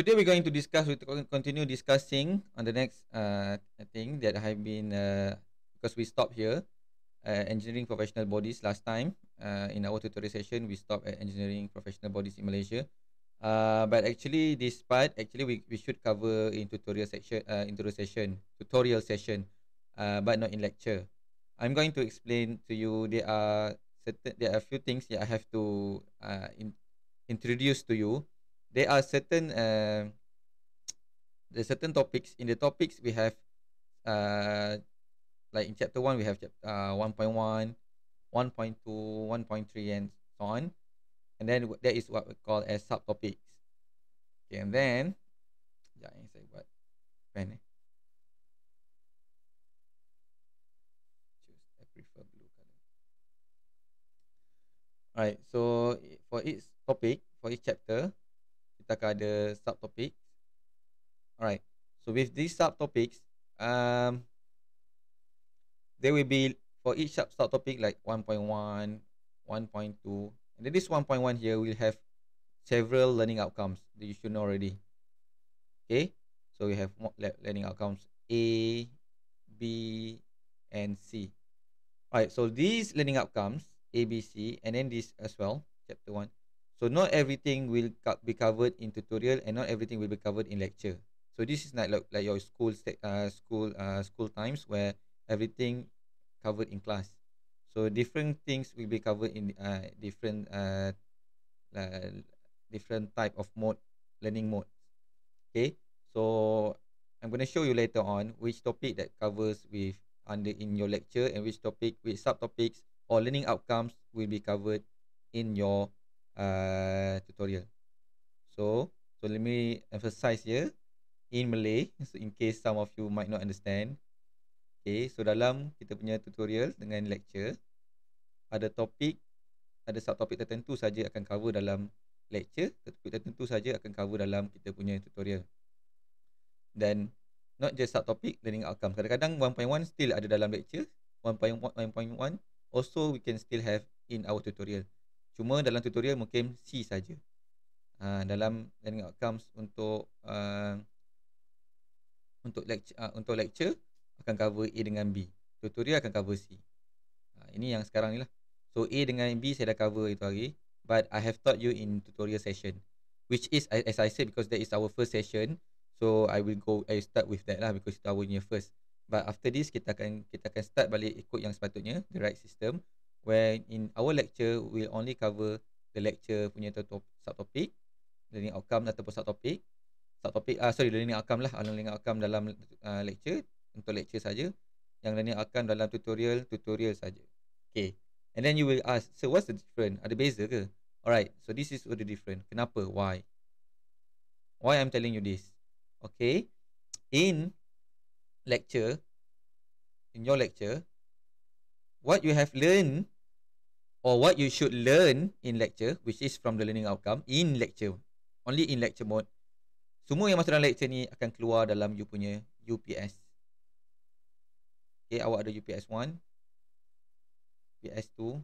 today we're going to discuss, we continue discussing on the next uh, thing that i have been, uh, because we stopped here, uh, engineering professional bodies last time. Uh, in our tutorial session, we stopped at engineering professional bodies in Malaysia. Uh, but actually, this part, actually, we, we should cover in tutorial section, uh, in tutorial session, tutorial session, but not in lecture. I'm going to explain to you, there are certain, there are a few things that I have to in, introduce to you there are certain uh, the certain topics in the topics we have uh, like in chapter 1 we have chapter uh, 1.1 1.2 1.3 and so on and then that is what we call as subtopics okay and then yeah i say what pen eh? choose i prefer blue color all right so for each topic for each chapter kita akan ada subtopics. Alright. So with these subtopics, um, there will be for each sub subtopic like 1.1, 1.2, and then this 1.1 here will have several learning outcomes that you should know already. Okay. So we have learning outcomes A, B, and C. Alright, so these learning outcomes, A, B, C, and then this as well, chapter 1, so not everything will be covered in tutorial and not everything will be covered in lecture. So this is not like, like your school uh, school uh, school times where everything covered in class. So different things will be covered in uh, different uh, uh, different type of mode learning mode. Okay, so I'm gonna show you later on which topic that covers with under in your lecture and which topic, which subtopics or learning outcomes will be covered in your Uh, tutorial. So, so let me emphasize here in Malay so in case some of you might not understand. Okay, so dalam kita punya tutorial dengan lecture ada topik ada subtopik tertentu saja akan cover dalam lecture, topik tertentu saja akan cover dalam kita punya tutorial. Dan not just subtopik learning outcome. Kadang-kadang 1.1 still ada dalam lecture, 1.1 also we can still have in our tutorial. Cuma dalam tutorial mungkin C saja. Uh, dalam learning outcomes untuk uh, untuk lecture uh, ah, untuk lecture akan cover A dengan B. Tutorial akan cover C. Uh, ini yang sekarang ni lah. So A dengan B saya dah cover itu hari. But I have taught you in tutorial session. Which is as I said because that is our first session. So I will go I start with that lah because it's our first. But after this kita akan kita akan start balik ikut yang sepatutnya the right system where in our lecture we only cover the lecture punya top subtopik learning outcome ataupun subtopik subtopik ah uh, sorry learning outcome lah ah, learning outcome dalam uh, lecture untuk lecture saja yang learning outcome dalam tutorial tutorial saja okay and then you will ask so what's the difference ada beza ke alright so this is what the difference kenapa why why i'm telling you this okay in lecture in your lecture what you have learned or what you should learn in lecture which is from the learning outcome in lecture only in lecture mode semua yang masuk dalam lecture ni akan keluar dalam you punya UPS okay awak ada UPS 1 UPS 2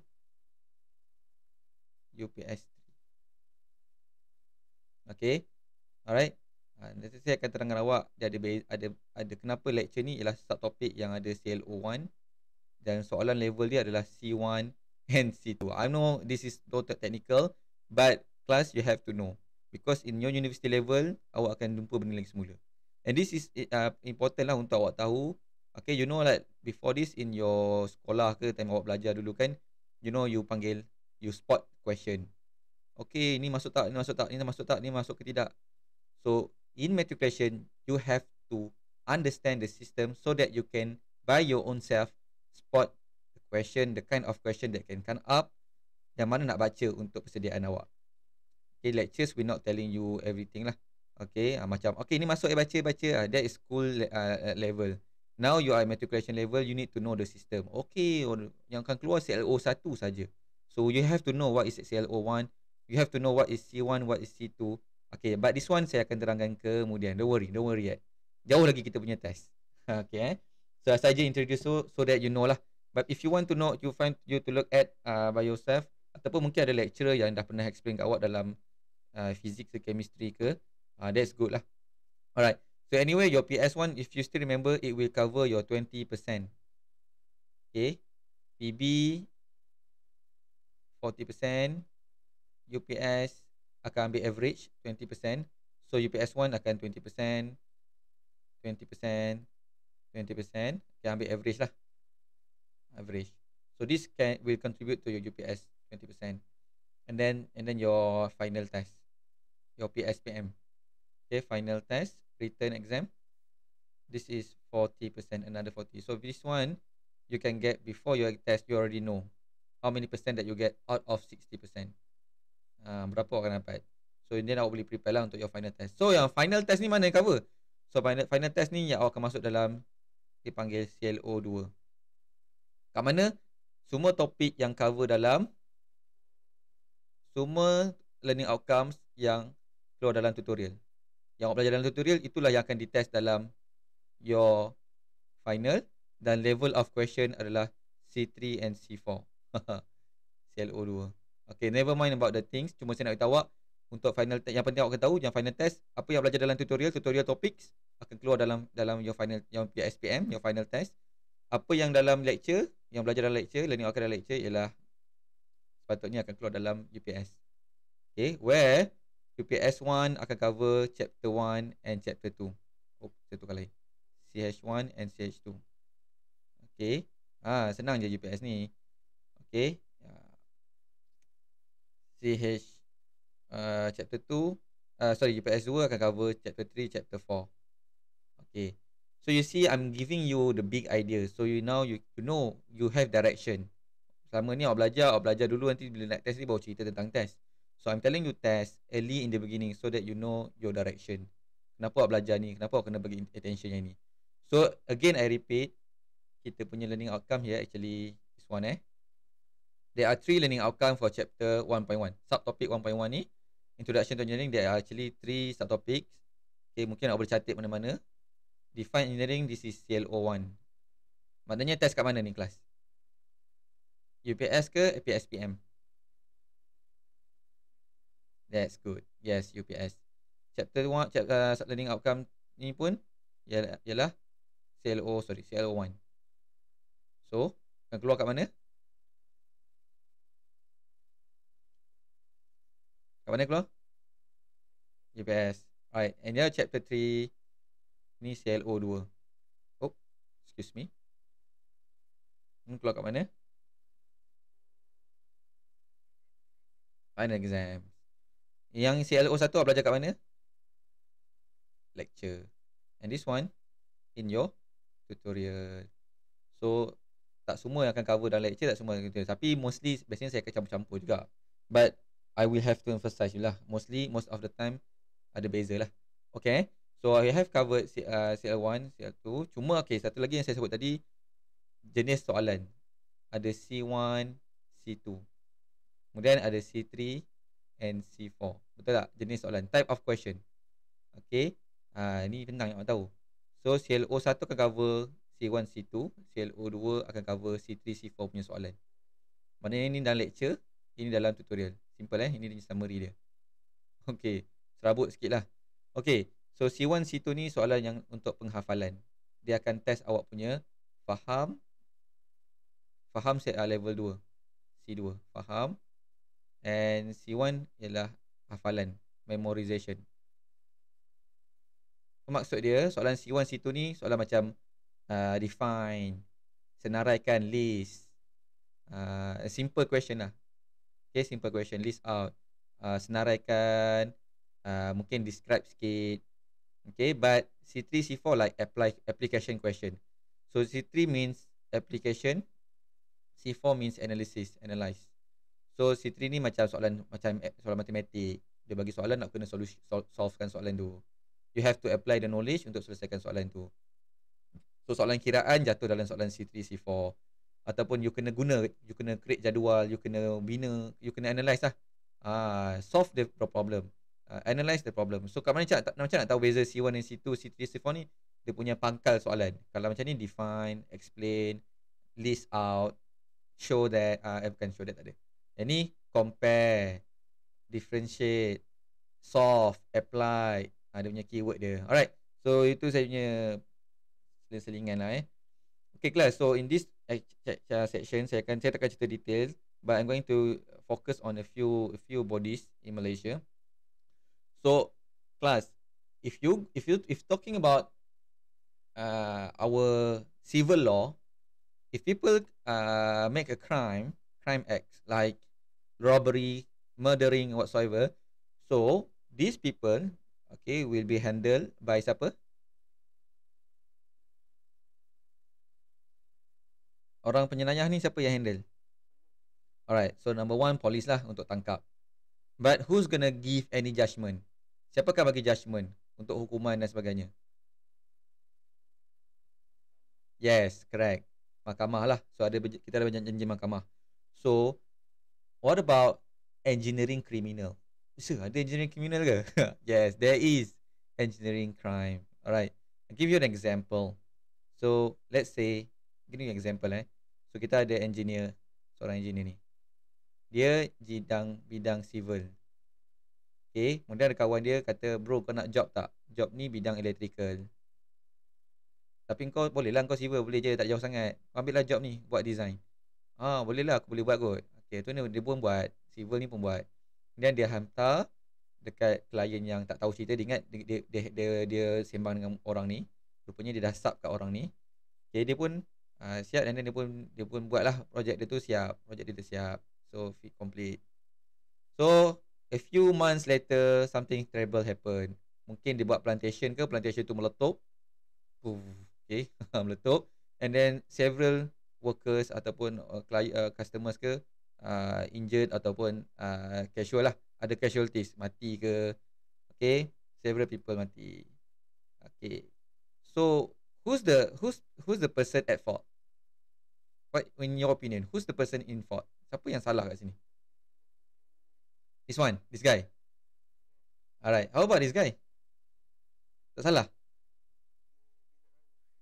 UPS 3 okay alright ah, nanti saya akan terangkan awak dia ada, ada, ada kenapa lecture ni ialah subtopik yang ada CLO dan soalan level dia adalah C1 and C2. I know this is not technical but class you have to know because in your university level awak akan jumpa benda lain semula. And this is uh, important lah untuk awak tahu. Okay, you know like before this in your sekolah ke time awak belajar dulu kan, you know you panggil, you spot question. Okay, ni masuk tak, ni masuk tak, ni masuk tak, ni masuk ke tidak. So, in matriculation, you have to understand the system so that you can by your own self spot the question, the kind of question that can come up dan mana nak baca untuk persediaan awak. Okay, lectures we not telling you everything lah. Okay, uh, macam okay ni masuk eh baca baca. Uh, that is school le- uh, level. Now you are matriculation level, you need to know the system. Okay, yang akan keluar CLO 1 saja. So you have to know what is CLO 1. You have to know what is C1, what is C2. Okay, but this one saya akan terangkan kemudian. Don't worry, don't worry yet. Eh. Jauh lagi kita punya test. okay, eh. So I saja introduce you so that you know lah. But if you want to know, you find you to look at uh, by yourself ataupun mungkin ada lecturer yang dah pernah explain kat awak dalam uh, physics ke chemistry ke, uh, that's good lah. Alright. So anyway, your PS1, if you still remember, it will cover your 20%. Okay. PB, 40%. UPS akan ambil average 20%. So UPS1 akan 20%. 20%. 20% okay, ambil average lah average so this can will contribute to your UPS 20% and then and then your final test your PSPM okay final test written exam this is 40% another 40 so this one you can get before your test you already know how many percent that you get out of 60% um, ah, berapa akan dapat so ini nak boleh prepare lah untuk your final test so yang final test ni mana cover so final final test ni yang awak akan masuk dalam kita panggil CLO 2 kat mana semua topik yang cover dalam semua learning outcomes yang keluar dalam tutorial yang awak belajar dalam tutorial itulah yang akan ditest dalam your final dan level of question adalah C3 and C4 CLO 2 Okay, never mind about the things Cuma saya nak beritahu awak Untuk final test Yang penting awak akan tahu Yang final test Apa yang belajar dalam tutorial Tutorial topics akan keluar dalam dalam your final your PSPM your final test apa yang dalam lecture yang belajar dalam lecture learning outcome dalam lecture ialah sepatutnya akan keluar dalam UPS okay where UPS 1 akan cover chapter 1 and chapter 2 oh satu kali CH1 and CH2 okay ha senang je UPS ni okay ya. CH uh, chapter 2 uh, sorry UPS 2 akan cover chapter 3 chapter 4 Okay. So you see I'm giving you the big idea. So you now you, you know you have direction. Selama ni awak belajar, awak belajar dulu nanti bila nak test ni baru cerita tentang test. So I'm telling you test early in the beginning so that you know your direction. Kenapa awak belajar ni? Kenapa awak kena bagi attention yang ni? So again I repeat kita punya learning outcome here actually this one eh. There are three learning outcome for chapter 1.1. Subtopic 1.1 ni introduction to engineering there are actually three subtopics. Okay, mungkin awak boleh catat mana-mana Define engineering, this is CLO1 Maknanya test kat mana ni kelas? UPS ke PSPM? That's good, yes UPS Chapter 1, uh, chapter, uh, learning outcome ni pun ya, ialah, ialah CLO, sorry CLO1 So, akan keluar kat mana? Kat mana keluar? UPS Alright, and dia chapter 3 Ni ClO2 Oh Excuse me Ni hmm, keluar kat mana Final exam Yang ClO1 awak belajar kat mana Lecture And this one In your Tutorial So Tak semua yang akan cover dalam lecture Tak semua yang tutorial Tapi mostly Biasanya saya akan campur-campur juga But I will have to emphasize lah Mostly most of the time Ada beza lah Okay eh? So I have covered uh, CL1, CL2 Cuma okay satu lagi yang saya sebut tadi Jenis soalan Ada C1, C2 Kemudian ada C3 and C4 Betul tak? Jenis soalan Type of question Okay uh, ah, Ini tentang yang awak tahu So CLO 1 akan cover C1, C2 CLO 2 akan cover C3, C4 punya soalan Maknanya ini dalam lecture Ini dalam tutorial Simple eh Ini dia summary dia Okay Serabut sikit lah Okay So C1 C2 ni soalan yang untuk penghafalan. Dia akan test awak punya faham faham set uh, level 2. C2 faham and C1 ialah hafalan, memorization. So, maksud dia soalan C1 C2 ni soalan macam uh, define senaraikan list uh, simple question lah okay simple question list out uh, senaraikan uh, mungkin describe sikit Okay, but C3, C4 like apply application question. So C3 means application, C4 means analysis, analyze. So C3 ni macam soalan macam eh, soalan matematik. Dia bagi soalan nak kena solusi, sol, solvekan soalan tu. You have to apply the knowledge untuk selesaikan soalan tu. So soalan kiraan jatuh dalam soalan C3, C4. Ataupun you kena guna, you kena create jadual, you kena bina, you kena analyze lah. Ah, solve the problem uh, analyze the problem. So kat mana macam nak, macam nak tahu beza C1 dan C2, C3, C4 ni dia punya pangkal soalan. Kalau macam ni define, explain, list out, show that, uh, I eh, can show that tadi. Yang eh, ni compare, differentiate, solve, apply, ada ah, uh, punya keyword dia. Alright. So itu saya punya selingan lah eh. Okay class, so in this eh, section saya akan saya takkan cerita detail but I'm going to focus on a few a few bodies in Malaysia. So, class, if you if you if talking about uh, our civil law, if people uh, make a crime, crime X like robbery, murdering whatsoever, so these people, okay, will be handled by siapa? Orang penyelayah ni siapa yang handle? Alright, so number one, polis lah untuk tangkap. But who's gonna give any judgement? Siapa akan bagi judgement untuk hukuman dan sebagainya? Yes, correct. Mahkamah lah. So ada kita ada banyak janji mahkamah. So what about engineering criminal? So, ada engineering criminal ke? yes, there is engineering crime. Alright. I give you an example. So let's say give you an example eh. So kita ada engineer, seorang engineer ni. Dia bidang bidang civil. Okay. Eh, kemudian ada kawan dia kata, bro kau nak job tak? Job ni bidang electrical. Tapi kau boleh lah kau civil boleh je tak jauh sangat. ambil lah job ni buat design. Ah ha, boleh lah aku boleh buat kot. Okay tu ni dia pun buat. Civil ni pun buat. Kemudian dia hantar dekat klien yang tak tahu cerita dia ingat dia, dia, dia, dia, dia sembang dengan orang ni. Rupanya dia dah sub kat orang ni. Okay dia pun uh, siap dan dia pun dia pun buat lah projek dia tu siap. Projek dia tu siap. So complete. So a few months later something terrible happen mungkin dia buat plantation ke plantation tu meletup Ooh, okay meletup and then several workers ataupun uh, client uh, customers ke uh, injured ataupun uh, casual lah ada casualties mati ke okay several people mati okay so who's the who's who's the person at fault what in your opinion who's the person in fault siapa yang salah kat sini This one, this guy. Alright, how about this guy? Tak salah.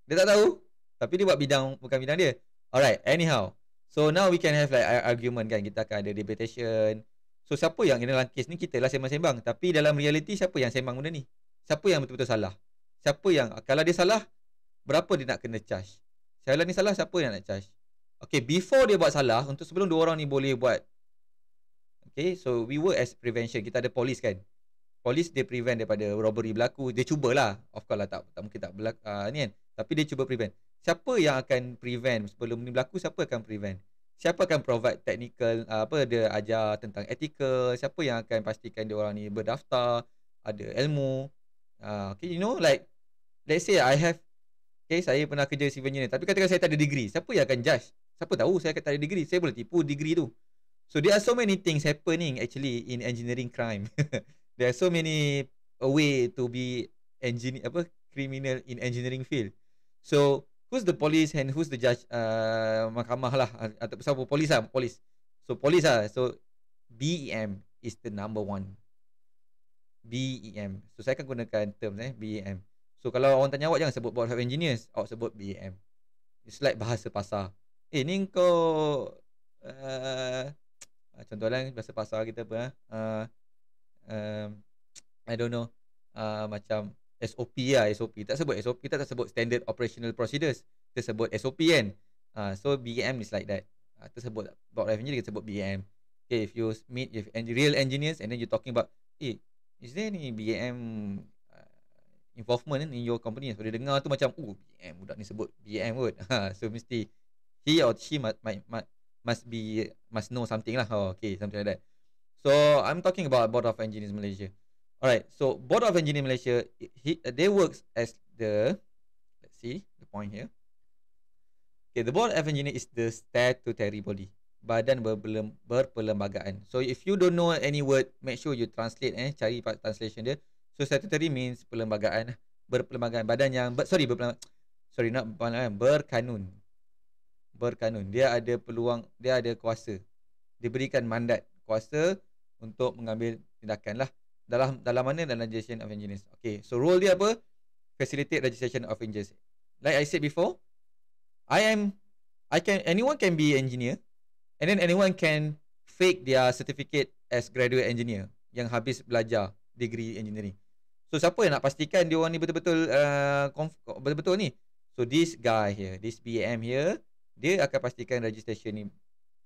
Dia tak tahu, tapi dia buat bidang bukan bidang dia. Alright, anyhow. So now we can have like argument kan, kita akan ada debatation. So siapa yang in dalam case ni kita lah sembang-sembang. Tapi dalam reality siapa yang sembang benda ni? Siapa yang betul-betul salah? Siapa yang, kalau dia salah, berapa dia nak kena charge? Kalau ni salah, siapa yang nak charge? Okay, before dia buat salah, untuk sebelum dua orang ni boleh buat Okay, so we work as prevention. Kita ada polis kan. Polis dia prevent daripada robbery berlaku. Dia cubalah. Of course lah tak, tak mungkin tak berlaku. Uh, ni kan. Tapi dia cuba prevent. Siapa yang akan prevent sebelum ni berlaku, siapa akan prevent? Siapa akan provide technical, uh, apa dia ajar tentang ethical, siapa yang akan pastikan dia orang ni berdaftar, ada ilmu. Uh, okay, you know like, let's say I have, okay, saya pernah kerja civil engineer. Tapi katakan saya tak ada degree, siapa yang akan judge? Siapa tahu saya tak ada degree, saya boleh tipu degree tu. So there are so many things happening actually in engineering crime. there are so many a way to be engineer apa criminal in engineering field. So who's the police and who's the judge uh, mahkamah lah uh, atau siapa polis lah polis. So polis lah. So BEM is the number one. BEM. So saya akan gunakan term eh BEM. So kalau orang tanya awak jangan sebut board of engineers, awak sebut BEM. It's like bahasa pasar. Eh ni kau uh, Ah, contoh lain bahasa pasal kita apa uh, um, I don't know uh, macam SOP lah SOP tak sebut SOP kita tak sebut standard operational procedures kita sebut SOP kan uh, so BM is like that uh, kita sebut about revenue kita sebut BM okay if you meet if real engineers and then you talking about eh is there any BM involvement in your company so dia dengar tu macam oh BM budak ni sebut BM kot so mesti he or she might, might, might must be must know something lah. Oh, okay, something like that. So I'm talking about Board of Engineers Malaysia. Alright, so Board of Engineers Malaysia, it, it, they works as the let's see the point here. Okay, the Board of Engineers is the statutory body, badan berbelum, berperlembagaan. So if you don't know any word, make sure you translate eh, cari translation dia. So statutory means perlembagaan, berperlembagaan, badan yang ber, sorry berperlembagaan, sorry not berkanun, berkanun. Dia ada peluang, dia ada kuasa. Diberikan mandat kuasa untuk mengambil tindakan lah. Dalam, dalam mana? Dalam registration of engineers. Okay, so role dia apa? Facilitate registration of engineers. Like I said before, I am, I can, anyone can be engineer and then anyone can fake their certificate as graduate engineer yang habis belajar degree engineering. So siapa yang nak pastikan dia orang ni betul-betul uh, betul-betul ni? So this guy here, this BAM here, dia akan pastikan registration ni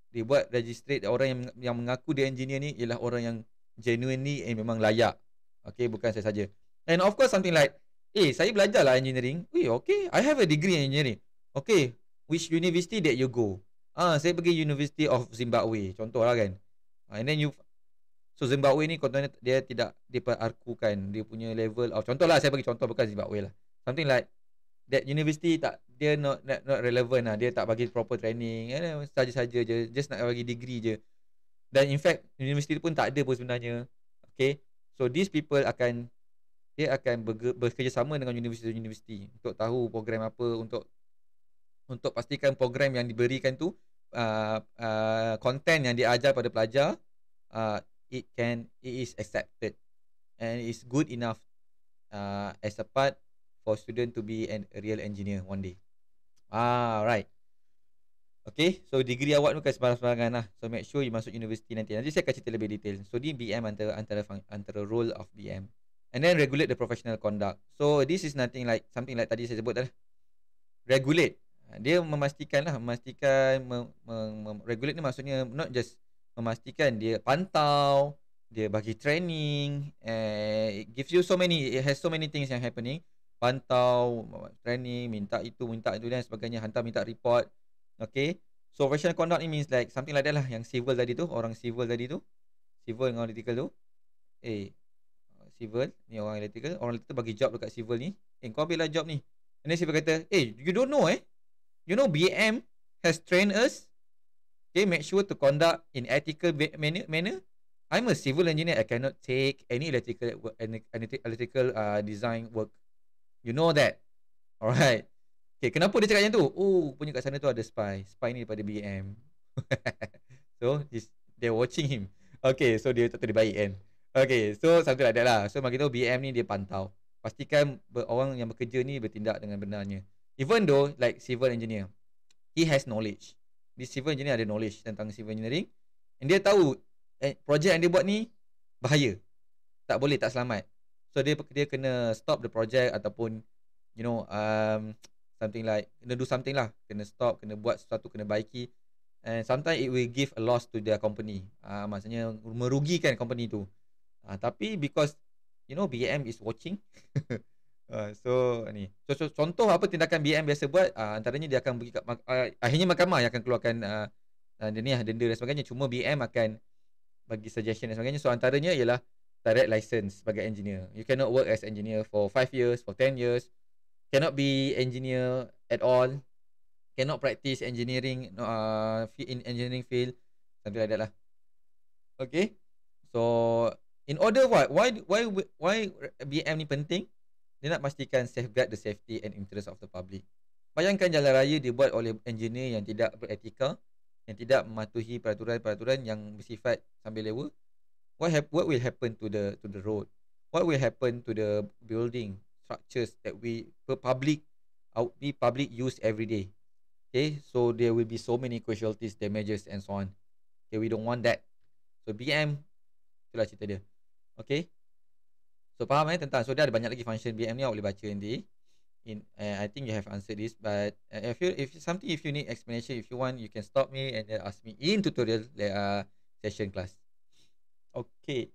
dia buat registrate orang yang yang mengaku dia engineer ni ialah orang yang genuinely and memang layak okay bukan saya saja and of course something like eh saya belajar lah engineering we okay i have a degree in engineering okay which university that you go ah saya pergi university of zimbabwe contoh lah kan and then you so zimbabwe ni contohnya dia tidak diperarkukan dia punya level of lah saya bagi contoh bukan zimbabwe lah something like that university tak dia not, not, not relevant lah dia tak bagi proper training eh, saja-saja je just nak bagi degree je dan in fact universiti pun tak ada pun sebenarnya okay so these people akan dia akan bekerjasama dengan universiti-universiti untuk tahu program apa untuk untuk pastikan program yang diberikan tu uh, uh, content yang diajar pada pelajar uh, it can it is accepted and it is good enough uh, as a part for student to be a real engineer one day Ah, right. Okay, so degree awak tu kan sebarangan lah. So make sure you masuk universiti nanti. Nanti saya akan cerita lebih detail. So ni BM antara antara antara role of BM. And then regulate the professional conduct. So this is nothing like something like tadi saya sebut tadi. Regulate. Dia memastikan lah, memastikan mem, mem, mem, regulate ni maksudnya not just memastikan dia pantau, dia bagi training, eh, it gives you so many, it has so many things yang happening pantau training minta itu minta itu dan sebagainya hantar minta report okay so professional conduct ni means like something like that lah yang civil tadi tu orang civil tadi tu civil dengan electrical tu eh civil ni orang electrical orang electrical bagi job dekat civil ni eh kau ambil lah job ni and then civil kata eh you don't know eh you know BM has trained us okay make sure to conduct in ethical manner, I'm a civil engineer I cannot take any electrical any, any electrical uh, design work You know that. Alright. Okay, kenapa dia cakap macam tu? Oh, punya kat sana tu ada spy. Spy ni daripada BM. so, they're watching him. Okay, so dia tak terbaik kan. Okay, so something like that lah. So, makin tu BM ni dia pantau. Pastikan orang yang bekerja ni bertindak dengan benarnya. Even though, like civil engineer. He has knowledge. This civil engineer ada knowledge tentang civil engineering. And dia tahu eh, project yang dia buat ni bahaya. Tak boleh, tak selamat. So dia dia kena stop the project ataupun you know um something like kena do something lah kena stop kena buat sesuatu kena baiki and sometimes it will give a loss to their company ah uh, maksudnya merugikan company tu ah uh, tapi because you know BM is watching uh, so ni so, so, contoh apa tindakan BM biasa buat uh, antaranya dia akan bagi uh, ah, akhirnya mahkamah yang akan keluarkan uh, uh, denda dan sebagainya cuma BM akan bagi suggestion dan sebagainya so antaranya ialah direct license sebagai engineer. You cannot work as engineer for 5 years, for 10 years. Cannot be engineer at all. Cannot practice engineering uh, in engineering field. Something like that lah. Okay. So, in order what? Why why why BM ni penting? Dia nak pastikan safeguard the safety and interest of the public. Bayangkan jalan raya dibuat oleh engineer yang tidak beretika, yang tidak mematuhi peraturan-peraturan yang bersifat sambil lewa. what hap- what will happen to the to the road what will happen to the building structures that we for public out uh, be public use every day okay so there will be so many casualties damages and so on okay we don't want that so BM itulah cerita dia okay so faham eh tentang so dia ada banyak lagi function BM ni awak boleh baca nanti in uh, I think you have answered this but uh, if you if something if you need explanation if you want you can stop me and ask me in tutorial uh, session class Okay.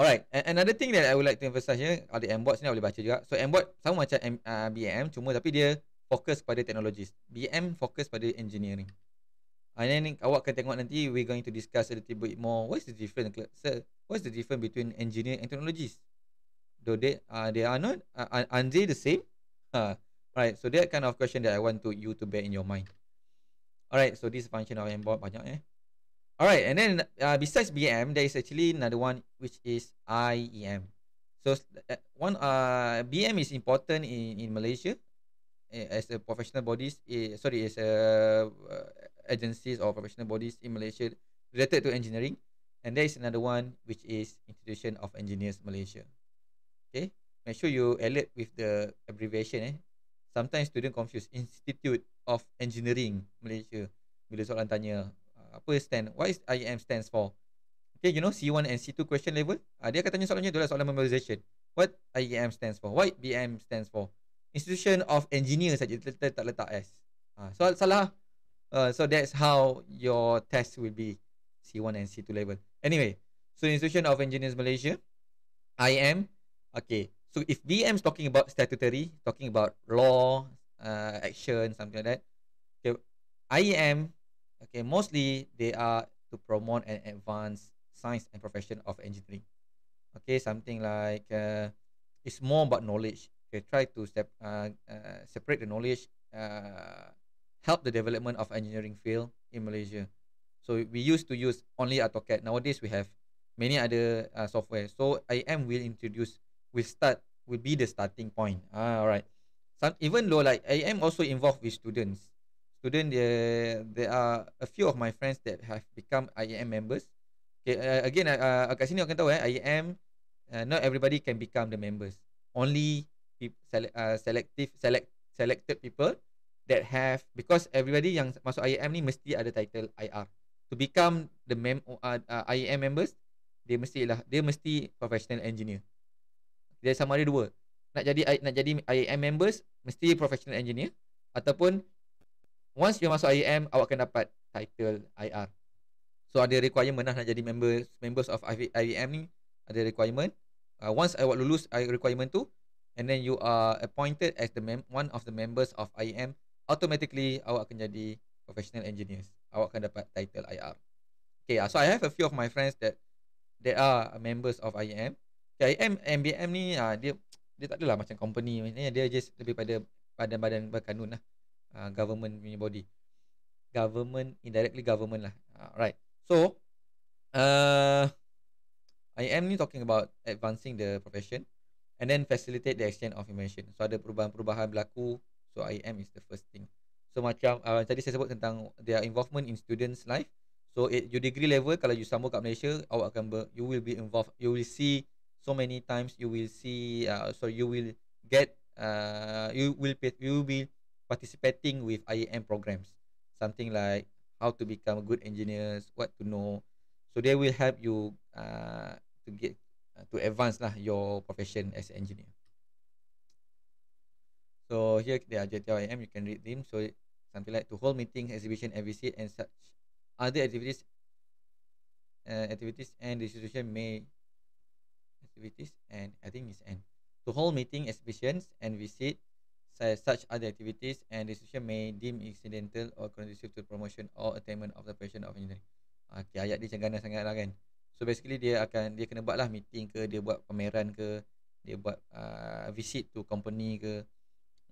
Alright, another thing that I would like to emphasize here, ada MBOT sini, boleh baca juga. So, MBOT sama macam M, uh, BM, cuma tapi dia fokus pada teknologi. BM fokus pada engineering. And ah, then, awak akan tengok nanti, we going to discuss a little bit more, what's the difference, sir? What's the difference between engineer and technologies? Do they, uh, they are not, uh, ah, are they the same? Uh, right, so that kind of question that I want to you to bear in your mind. Alright, so this function of MBOT banyak eh. All right, and then uh, besides BM, there is actually another one which is IEM. So uh, one uh, BM is important in, in Malaysia eh, as a professional bodies, uh, sorry, as a uh, agencies or professional bodies in Malaysia related to engineering. And there is another one which is Institution of Engineers Malaysia. Okay, make sure you alert with the abbreviation. Eh. Sometimes student confuse Institute of Engineering Malaysia. Bila soalan tanya apa stand what is IAM stands for okay you know C1 and C2 question level uh, ah, dia akan tanya soalannya adalah soalan memorization what IAM stands for what BM stands for institution of engineer saja tak letak S uh, ah, so salah uh, so that's how your test will be C1 and C2 level anyway so institution of engineers Malaysia IAM okay so if BM is talking about statutory talking about law uh, action something like that okay IAM Okay, mostly they are to promote and advance science and profession of engineering. Okay, something like uh, it's more about knowledge. Okay, try to step, uh, uh, separate the knowledge, uh, help the development of engineering field in Malaysia. So we used to use only AutoCAD. Nowadays we have many other uh, software. So IM will introduce, will start, will be the starting point. Ah, all right. Some, even though like IM also involved with students. student there there are a few of my friends that have become IAM members okay uh, again uh, uh kat sini orang akan tahu eh IAM uh, not everybody can become the members only people, uh, selective select selected people that have because everybody yang masuk IAM ni mesti ada title IR to become the mem uh, uh, IAM members dia mesti lah dia mesti professional engineer dia sama ada dua nak jadi nak jadi IAM members mesti professional engineer ataupun Once you masuk IAM, awak akan dapat title IR. So ada requirement lah nak jadi members members of IAM ni ada requirement. Uh, once awak lulus requirement tu, and then you are appointed as the mem- one of the members of IAM, automatically awak akan jadi professional engineers. Awak akan dapat title IR. Okay, ah, so I have a few of my friends that they are members of IAM. Okay, IAM MBM ni uh, dia dia tak adalah macam company ni, dia just lebih pada badan-badan berkanun lah. Uh, government punya body government indirectly government lah alright uh, so uh, I am ni talking about advancing the profession and then facilitate the exchange of information so ada perubahan-perubahan berlaku so I am is the first thing so macam uh, tadi saya sebut tentang their involvement in students life so at your degree level kalau you sambung kat Malaysia awak akan ber, you will be involved you will see so many times you will see uh, so you will get uh, you will you will be participating with IAM programs, something like how to become a good engineers, what to know. So they will help you uh, to get uh, to advance lah your profession as an engineer. So here they are JTIM, you can read them. So something like to hold meetings, exhibition, visit, and such other activities uh, activities and the institution may activities and I think it's end To hold meeting, exhibitions and visit such other activities and restriction may deem incidental or conducive to promotion or attainment of the passion of engineering. Okay, ayat dia macam ganas sangat lah kan. So basically dia akan, dia kena buat lah meeting ke, dia buat pameran ke, dia buat uh, visit to company ke.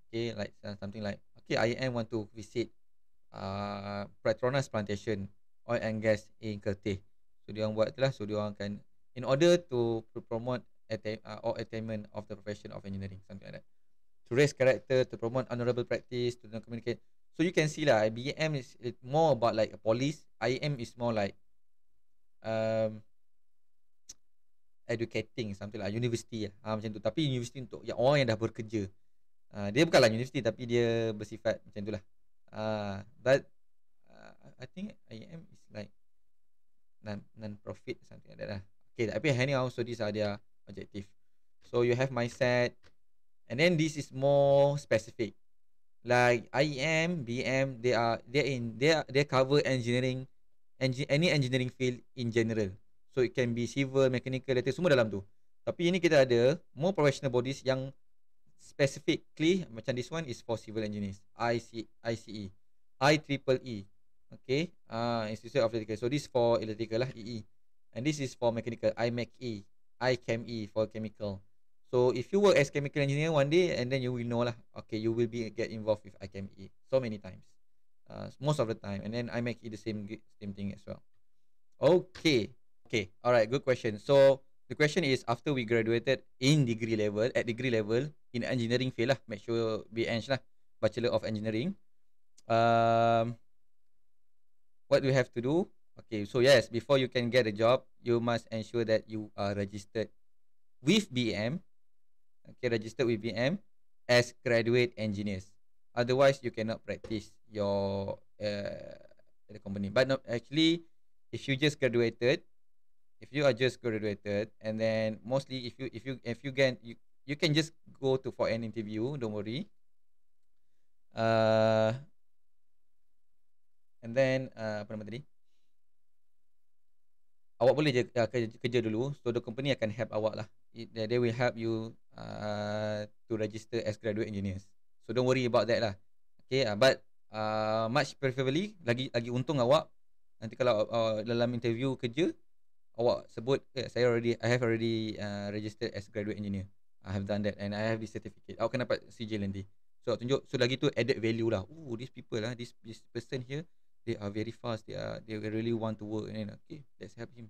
Okay, like uh, something like, okay, I am want to visit uh, Petronas Plantation Oil and Gas in Kertih. So dia orang buat tu lah, so dia orang akan, in order to promote atta- uh, or attainment of the profession of engineering, something like that to raise character, to promote honorable practice, to not communicate. So you can see lah, IBM is more about like a police. IM is more like um, educating something lah, university lah. Ha, macam tu. Tapi university untuk yang orang yang dah bekerja. Uh, dia bukanlah university tapi dia bersifat macam tu lah. Uh, but uh, I think IM is like non non-profit something like that lah. Okay, tapi anyhow, so these are their objective. So you have mindset, And then this is more specific. Like IEM, BM, e they are they in they are, they cover engineering, engin, any engineering field in general. So it can be civil, mechanical, electrical, semua dalam tu. Tapi ini kita ada more professional bodies yang specifically macam this one is for civil engineers, IC, ICE, IEEE. E. Okay, ah uh, Institute of Electrical. So this for electrical lah, EE. E. And this is for mechanical, IMEC E, ICHEM for chemical. So if you work as chemical engineer one day and then you will know lah. Okay, you will be get involved with ICME so many times. Uh, most of the time and then I make it the same same thing as well. Okay. Okay. All right, good question. So the question is after we graduated in degree level at degree level in engineering field lah, make sure BEng lah, Bachelor of Engineering. Um what do you have to do? Okay, so yes, before you can get a job, you must ensure that you are registered with BM okay, register with BM as graduate engineers. Otherwise, you cannot practice your uh, the company. But no, actually, if you just graduated, if you are just graduated, and then mostly if you if you if you can you you can just go to for an interview. Don't worry. Uh, and then uh, apa nama tadi? Awak boleh je uh, kerja, kerja dulu So the company akan help awak lah it, they will help you uh, to register as graduate engineers. So don't worry about that lah. Okay, uh, but uh, much preferably lagi lagi untung awak nanti kalau uh, dalam interview kerja awak sebut eh, saya already I have already uh, registered as graduate engineer. I have done that and I have the certificate. Awak kena dapat sijil nanti. So tunjuk so lagi tu added value lah. Oh, these people lah, this this person here they are very fast. They are they really want to work and okay, let's help him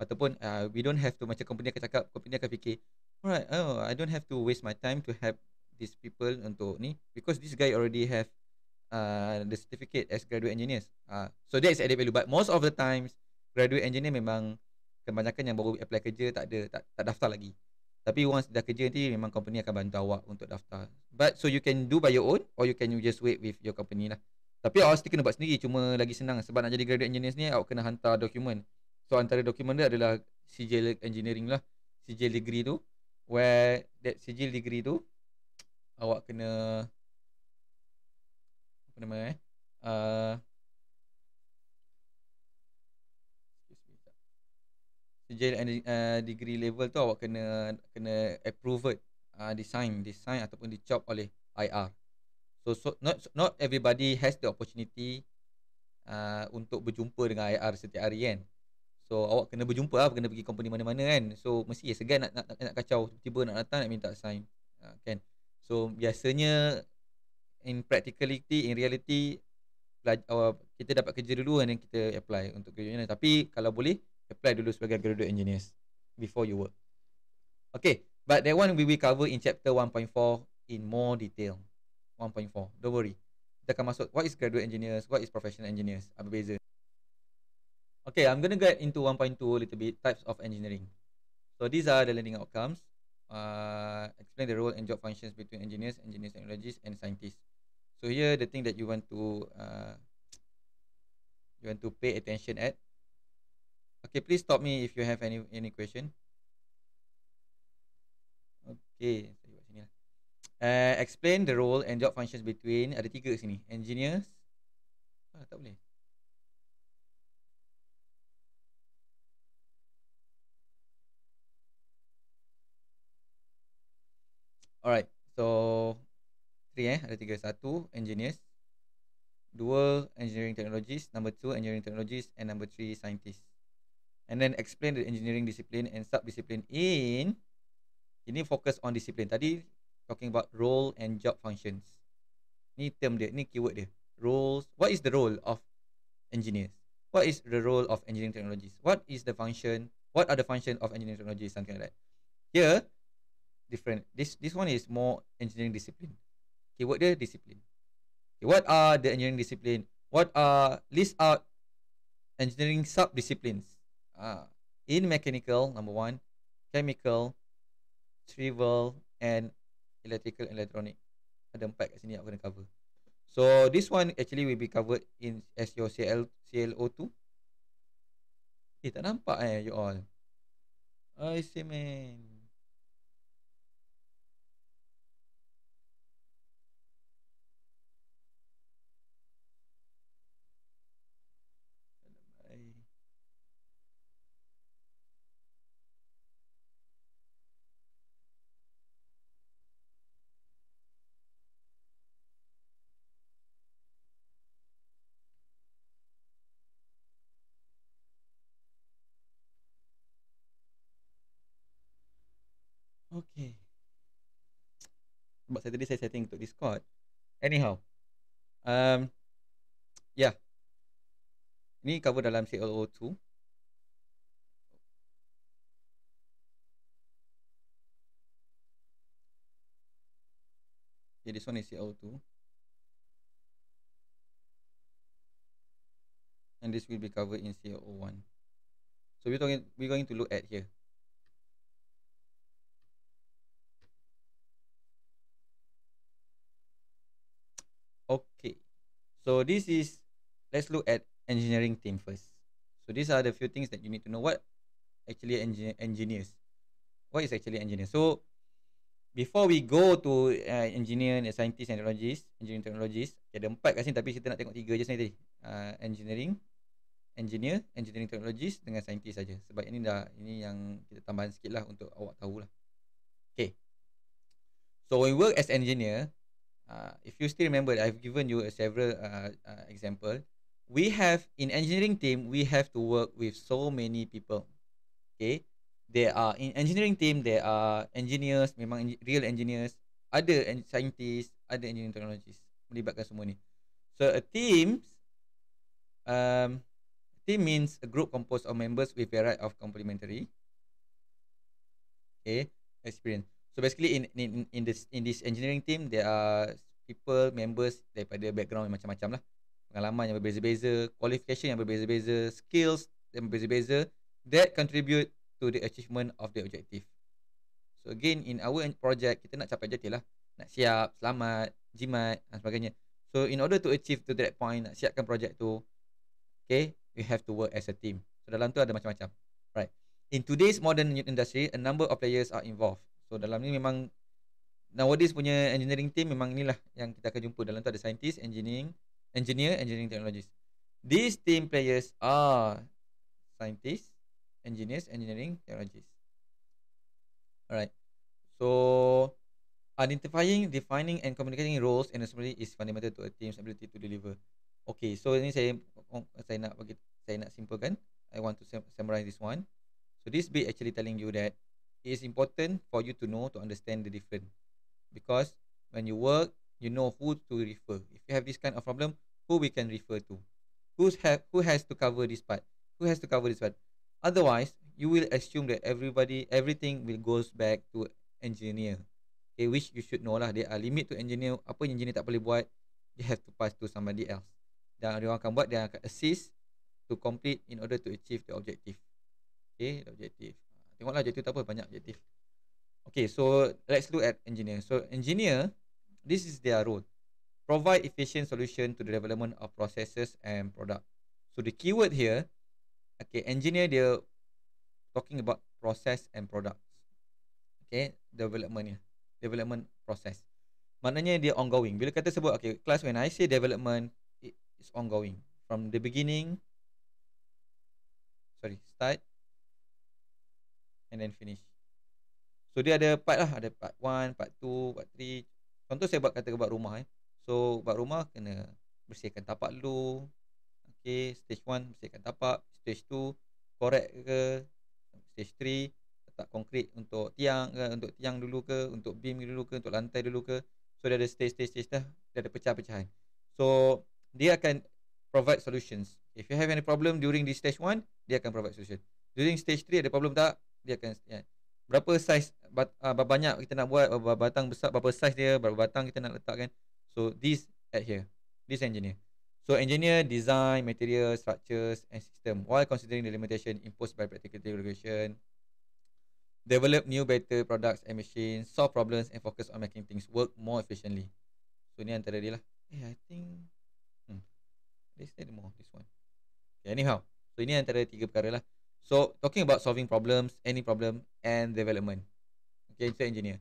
ataupun uh, we don't have to macam company akan cakap company akan fikir alright oh i don't have to waste my time to help these people untuk ni because this guy already have uh, the certificate as graduate engineers uh, so is added value but most of the times graduate engineer memang kebanyakan yang baru apply kerja tak ada tak, tak daftar lagi tapi once dah kerja nanti memang company akan bantu awak untuk daftar but so you can do by your own or you can you just wait with your company lah tapi awak still kena buat sendiri cuma lagi senang sebab nak jadi graduate engineers ni awak kena hantar dokumen So antara dokumen dia adalah sijil engineering lah Sijil degree tu Where that sijil degree tu Awak kena Apa nama eh uh, Sijil uh, degree level tu awak kena Kena approve it uh, Design Design ataupun di dicop oleh IR So, so not not everybody has the opportunity uh, untuk berjumpa dengan IR setiap hari kan. So awak kena berjumpa lah, kena pergi company mana-mana kan So mesti ya segan nak, nak, nak, nak kacau, tiba-tiba nak datang nak minta sign ha, kan? So biasanya in practicality, in reality uh, Kita dapat kerja dulu dan kita apply untuk kerja ni Tapi kalau boleh, apply dulu sebagai graduate engineers before you work Okay, but that one we will cover in chapter 1.4 in more detail 1.4, don't worry Kita akan masuk, what is graduate engineers, what is professional engineers, apa beza Okay, I'm going to get into 1.2 a little bit, types of engineering. So these are the learning outcomes. Uh, explain the role and job functions between engineers, engineers technologies and scientists. So here the thing that you want to uh, you want to pay attention at. Okay, please stop me if you have any any question. Okay, saya buat sini lah. Uh, explain the role and job functions between ada tiga sini, engineers. Ah, tak boleh. Alright, so three eh, ada tiga. Satu, engineers. Dua, engineering technologies. Number two, engineering technologies. And number three, scientists. And then explain the engineering discipline and sub-discipline in Ini focus on discipline. Tadi talking about role and job functions. Ni term dia, ni keyword dia. Roles, what is the role of engineers? What is the role of engineering technologies? What is the function? What are the function of engineering technologies? Something like that. Here, different. This this one is more engineering discipline. Keyword dia discipline. Okay, what are the engineering discipline? What are list out engineering sub disciplines? Uh, ah, in mechanical, number one, chemical, civil and electrical and electronic. Ada empat kat sini aku kena cover. So this one actually will be covered in as your CL, CLO2. Eh tak nampak eh you all. I see man. sebab tadi saya setting untuk Discord. Anyhow. Um, ya. Yeah. Ini cover dalam CLO2. Jadi so ni CLO2. And this will be covered in co 1 So we're talking we're going to look at here. Okay. So this is let's look at engineering team first. So these are the few things that you need to know what actually engin engineers. What is actually engineer? So before we go to uh, engineer and scientist and technologies, engineering technologies, okay, ada empat kat sini tapi kita nak tengok tiga je sendiri. Uh, engineering, engineer, engineering technologies dengan scientist saja. Sebab ini dah ini yang kita tambahan lah untuk awak tahu lah. Okay. So when we work as engineer, uh, if you still remember, I've given you a several uh, uh, example. We have in engineering team, we have to work with so many people. Okay, there are in engineering team there are engineers, memang engin- real engineers, ada en- scientists, ada engineering technologists melibatkan semua ni. So a team, um, team means a group composed of members with variety of complementary, okay, experience. So basically in in in this in this engineering team there are people members daripada background yang macam-macam lah. Pengalaman yang berbeza-beza, qualification yang berbeza-beza, skills yang berbeza-beza that contribute to the achievement of the objective. So again in our project kita nak capai jadi lah. Nak siap, selamat, jimat dan sebagainya. So in order to achieve to that point nak siapkan projek tu okay, we have to work as a team. So dalam tu ada macam-macam. Right. In today's modern industry, a number of players are involved. So dalam ni memang nowadays punya engineering team memang inilah yang kita akan jumpa dalam tu ada scientist, engineering, engineer, engineering technologist. These team players are scientist, engineers, engineering technologist. Alright. So identifying, defining and communicating roles and responsibility is fundamental to a team's ability to deliver. Okay, so ini saya saya nak bagi saya nak simpulkan. I want to summarize this one. So this bit actually telling you that it is important for you to know to understand the different because when you work you know who to refer if you have this kind of problem who we can refer to who have who has to cover this part who has to cover this part otherwise you will assume that everybody everything will goes back to engineer okay which you should know lah there are limit to engineer apa yang engineer tak boleh buat they have to pass to somebody else dan dia akan buat dia akan assist to complete in order to achieve the objective okay the objective Tengoklah objektif tak apa banyak objektif. Okay, so let's look at engineer. So engineer, this is their role. Provide efficient solution to the development of processes and product. So the keyword here, okay, engineer dia talking about process and products. Okay, development ya. Development process. Maknanya dia ongoing. Bila kata sebut, okay, class when I say development, it's ongoing. From the beginning, sorry, start, and then finish. So dia ada part lah, ada part 1, part 2, part 3. Contoh saya buat kata buat rumah eh. So buat rumah kena bersihkan tapak dulu. Okay, stage 1 bersihkan tapak, stage 2 korek ke, stage 3 letak konkrit untuk tiang ke, untuk tiang dulu ke, untuk beam dulu ke, untuk lantai dulu ke. So dia ada stage-stage stage dah, dia ada pecah-pecahan. So dia akan provide solutions. If you have any problem during this stage 1, dia akan provide solution. During stage 3 ada problem tak? dia akan ya. berapa saiz bat, uh, ah, berapa banyak kita nak buat berapa batang besar berapa saiz dia berapa batang kita nak letakkan so this at here this engineer so engineer design material structures and system while considering the limitation imposed by practical regulation develop new better products and machines solve problems and focus on making things work more efficiently so ni antara dia lah eh i think hmm this more this one yeah anyhow so ini antara tiga perkara lah So talking about solving problems, any problem and development. Okay, so engineer.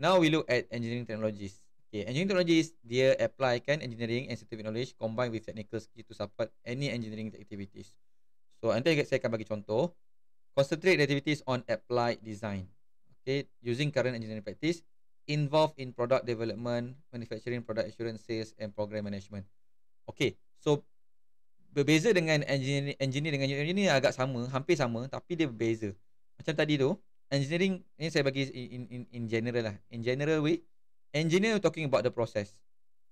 Now we look at engineering technologies. Okay, engineering technologies dia apply kan engineering and scientific knowledge combined with technical skill to support any engineering activities. So nanti saya akan bagi contoh. Concentrate activities on applied design. Okay, using current engineering practice involved in product development, manufacturing, product assurance, sales and program management. Okay, so berbeza dengan engineering engineer dengan unit ni agak sama hampir sama tapi dia berbeza macam tadi tu engineering ni saya bagi in in in general lah in general way engineer talking about the process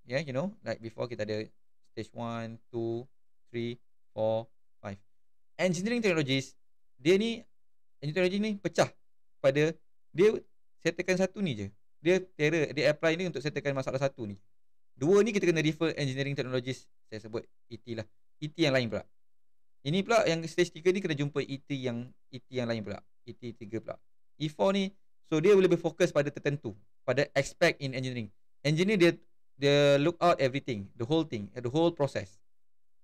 yeah you know like before kita ada stage 1 2 3 4 5 engineering technologies dia ni engineering technology ni pecah pada dia settlekan satu ni je dia terror dia apply ni untuk settlekan masalah satu ni dua ni kita kena refer engineering technologies saya sebut ET lah ET yang lain pula Ini pula yang stage 3 ni kena jumpa ET yang ET yang lain pula ET 3 pula E4 ni So dia lebih fokus pada tertentu Pada aspect in engineering Engineer dia Dia look out everything The whole thing The whole process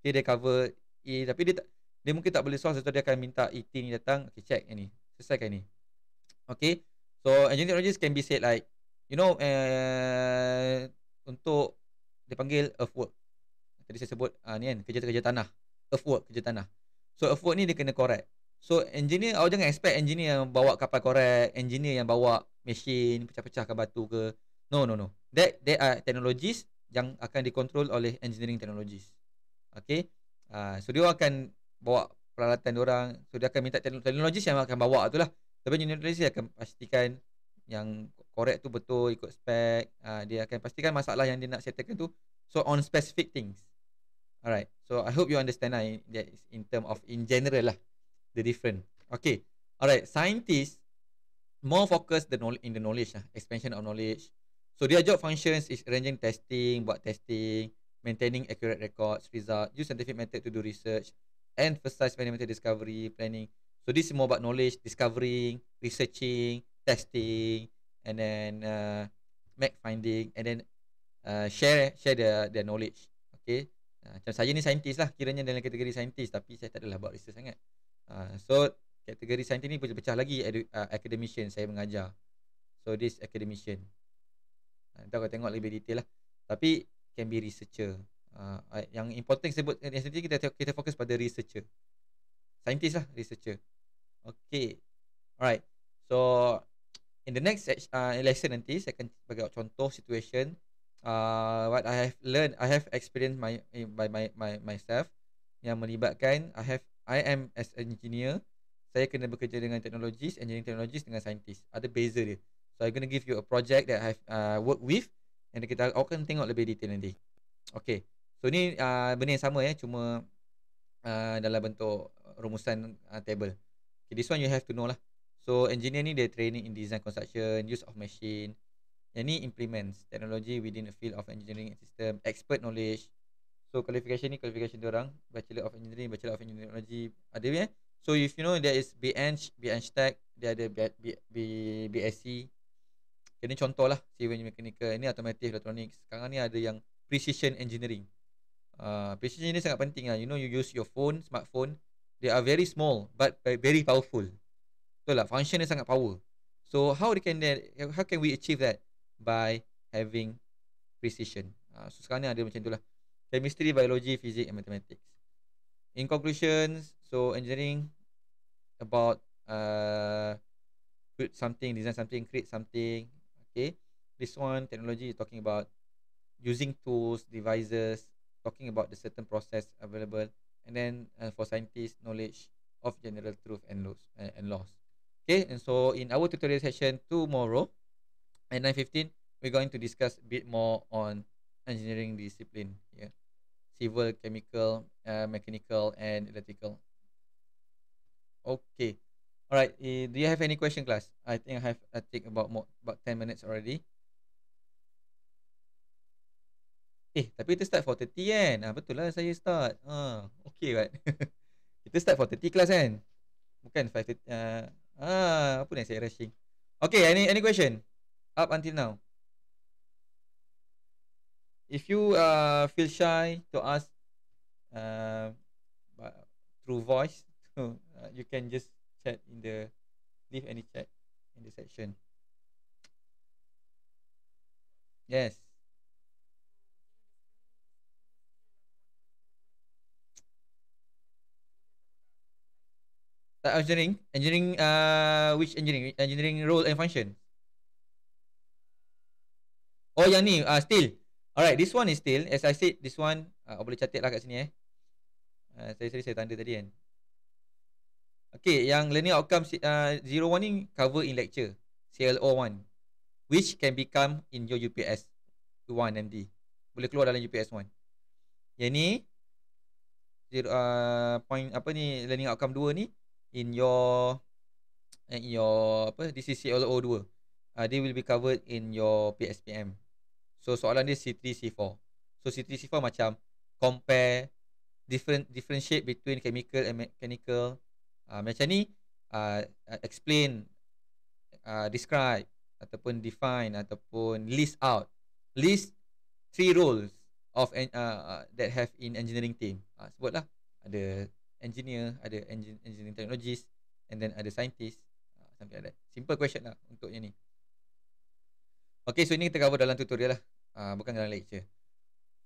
Okay dia cover E Tapi dia tak Dia mungkin tak boleh solve So dia akan minta ET ni datang Okay check yang ni Selesaikan ni Okay So engineering technologies can be said like You know uh, Untuk Dia panggil earthwork Tadi saya sebut uh, ni kan kerja-kerja tanah Earthwork kerja tanah So earthwork ni dia kena correct So engineer awak jangan expect engineer yang bawa kapal korek Engineer yang bawa mesin pecah-pecahkan batu ke No no no That they are technologies yang akan dikontrol oleh engineering technologies Okay uh, So dia akan bawa peralatan orang So dia akan minta technologies yang akan bawa tu lah Tapi engineer technologies akan pastikan yang korek tu betul ikut spek uh, ah, Dia akan pastikan masalah yang dia nak settlekan tu So on specific things Alright. So I hope you understand lah in, in of in general lah the different. Okay. Alright. Scientists more focus the knowledge in the knowledge lah, expansion of knowledge. So their job functions is arranging testing, buat testing, maintaining accurate records, result, use scientific method to do research, emphasize fundamental discovery, planning. So this is more about knowledge, discovering, researching, testing, and then uh, finding, and then uh, share share the the knowledge. Okay. Ah, macam saya ni saintis lah kiranya dalam kategori saintis tapi saya tak adalah buat research sangat uh, so kategori saintis ni boleh pecah lagi edu, uh, ah, academician saya mengajar so this academician kita uh, akan tengok lebih detail lah tapi can be researcher uh, yang important sebut yang tadi kita kita fokus pada researcher saintis lah researcher okay alright so in the next uh, lesson nanti saya akan bagi contoh situation uh, what I have learned, I have experienced my eh, by my my myself yang melibatkan I have I am as engineer, saya kena bekerja dengan technologies, engineering technologies dengan scientist. Ada beza dia. So I'm going to give you a project that I have uh, worked with and kita akan tengok lebih detail nanti. Okay. So ni uh, benda yang sama ya, cuma uh, dalam bentuk rumusan uh, table. Okay, this one you have to know lah. So engineer ni dia training in design construction, use of machine, yang ni implements technology within the field of engineering system expert knowledge so qualification ni qualification orang bachelor of engineering bachelor of engineering technology ada ya so if you know there is BN BN stack dia ada B, B, B, BSc ini contohlah civil mechanical ini automotive electronics sekarang ni ada yang precision engineering uh, precision ini sangat penting lah you know you use your phone smartphone they are very small but very powerful betul lah function dia sangat power so how they can how can we achieve that by having precision. Uh, so sekarang ni ada macam itulah. Chemistry, biology, physics and mathematics. In conclusion, so engineering about uh, something, design something, create something. Okay. This one, technology is talking about using tools, devices, talking about the certain process available. And then uh, for scientists, knowledge of general truth and laws. Uh, and laws. Okay. And so in our tutorial session tomorrow, at 9.15 we're going to discuss a bit more on engineering discipline yeah civil chemical uh, mechanical and electrical okay all right uh, eh, do you have any question class i think i have i take about more about 10 minutes already Eh, tapi kita start for 30 kan? Ah, betul lah saya start. Ha, ah, okay right. kita start for 30 kelas kan? Bukan 5 uh, ah, ah, apa ni saya rushing. Okay, any any question? up until now. If you uh, feel shy to ask uh, through voice, uh, you can just chat in the leave any chat in the section. Yes. engineering, engineering, uh, which engineering, engineering role and function? Oh yang ni uh, ah, steel. Alright, this one is still. As I said, this one uh, boleh catat lah kat sini eh. Saya uh, saya saya tanda tadi kan. Okay, yang learning outcome uh, zero one ni cover in lecture CLO one, which can become in your UPS one MD. Boleh keluar dalam UPS one. Yang ni zero uh, point apa ni learning outcome dua ni in your eh, in your apa? This is CLO dua uh, they will be covered in your PSPM. So soalan dia C3 C4. So C3 C4 macam compare different different shape between chemical and mechanical. Uh, macam ni uh, uh, explain uh, describe ataupun define ataupun list out list three roles of uh, uh, that have in engineering team. Uh, sebutlah ada engineer, ada engineering technologist and then ada scientist uh, something like that. Simple question lah untuk yang ni. Okay, so ini kita cover dalam tutorial lah. Uh, bukan dalam lecture.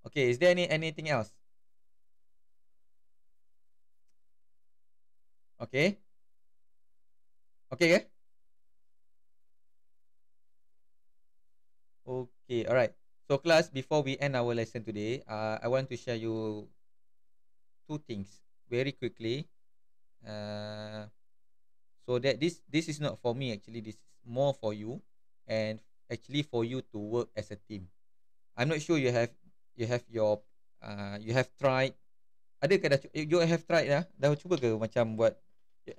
Okay, is there any anything else? Okay. Okay ke? Okay, alright. So class, before we end our lesson today, uh, I want to share you two things very quickly. Uh, so that this this is not for me actually, this is more for you and actually for you to work as a team. I'm not sure you have you have your uh, you have tried. Ada ke dah you have tried lah? Dah cuba ke macam buat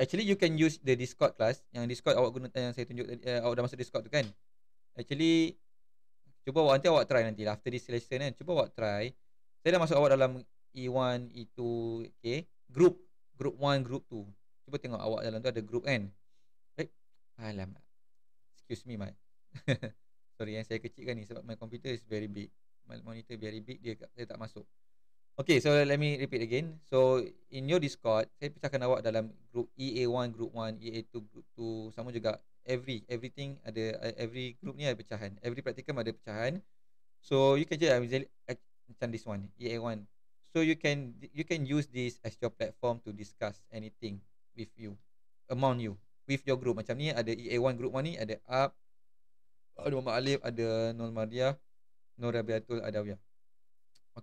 actually you can use the Discord class yang Discord awak guna yang saya tunjuk tadi uh, awak dah masuk Discord tu kan. Actually cuba awak nanti awak try nanti lah after this lesson kan. Cuba awak try. Saya dah masuk awak dalam E1, E2, okay. Group group 1, group 2. Cuba tengok awak dalam tu ada group kan. Eh, alamak. Excuse me, mate. Sorry yang saya kecilkan ni sebab my computer is very big Monitor very big dia, dia tak masuk Okay so let me repeat again So in your discord Saya pecahkan awak dalam group EA1, group 1, EA2, group 2 Sama juga every everything ada every group ni ada pecahan Every practicum ada pecahan So you can just macam this one EA1 So you can you can use this as your platform to discuss anything with you among you with your group macam ni ada EA1 group 1 ni ada up ada Muhammad Alif, ada Nur Maria, Nur Rabiatul Adawiyah.